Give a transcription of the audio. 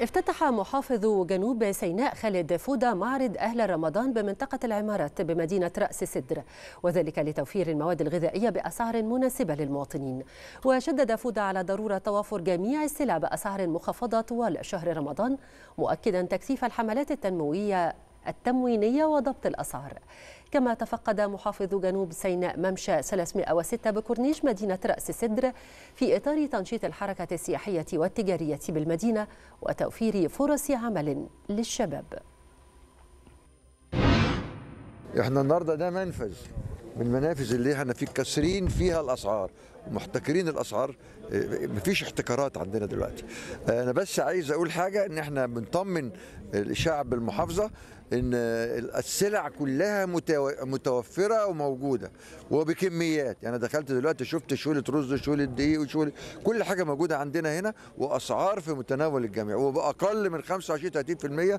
افتتح محافظ جنوب سيناء خالد فودا معرض أهل رمضان بمنطقة العمارات بمدينة رأس سدر وذلك لتوفير المواد الغذائية بأسعار مناسبة للمواطنين وشدد فودا على ضرورة توافر جميع السلع بأسعار مخفضة طوال شهر رمضان مؤكدا تكثيف الحملات التنموية التموينية وضبط الأسعار كما تفقد محافظ جنوب سيناء ممشى 306 بكورنيش مدينة رأس سدر في إطار تنشيط الحركة السياحية والتجارية بالمدينة وتوفير فرص عمل للشباب احنا النهارده ده منفذ من المنافذ اللي احنا في كسرين فيها الاسعار محتكرين الاسعار آه، مفيش احتكارات عندنا دلوقتي آه، انا بس عايز اقول حاجه ان احنا بنطمن الشعب المحافظه ان السلع كلها متوفره وموجوده وبكميات يعني دخلت دلوقتي شفت شوله رز وشوله دقيق وشوله كل حاجه موجوده عندنا هنا واسعار في متناول الجميع وباقل من 25 30%